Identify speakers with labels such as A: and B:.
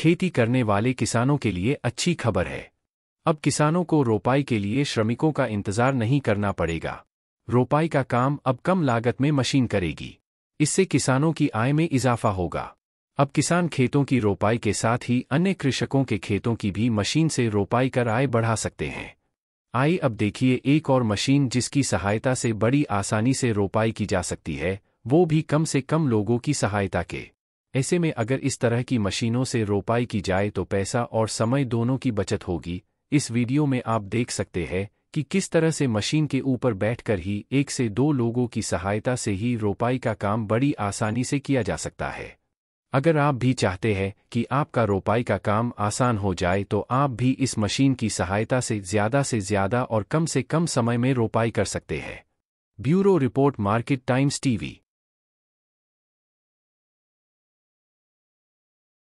A: खेती करने वाले किसानों के लिए अच्छी खबर है अब किसानों को रोपाई के लिए श्रमिकों का इंतजार नहीं करना पड़ेगा रोपाई का काम अब कम लागत में मशीन करेगी इससे किसानों की आय में इजाफा होगा अब किसान खेतों की रोपाई के साथ ही अन्य कृषकों के खेतों की भी मशीन से रोपाई कर आय बढ़ा सकते हैं आई अब देखिए एक और मशीन जिसकी सहायता से बड़ी आसानी से रोपाई की जा सकती है वो भी कम से कम लोगों की सहायता के ऐसे में अगर इस तरह की मशीनों से रोपाई की जाए तो पैसा और समय दोनों की बचत होगी इस वीडियो में आप देख सकते हैं कि किस तरह से मशीन के ऊपर बैठकर ही एक से दो लोगों की सहायता से ही रोपाई का काम बड़ी आसानी से किया जा सकता है अगर आप भी चाहते हैं कि आपका रोपाई का काम आसान हो जाए तो आप भी इस मशीन की सहायता से ज़्यादा से ज़्यादा और कम से कम समय में रोपाई कर सकते हैं bureau report Market Times TV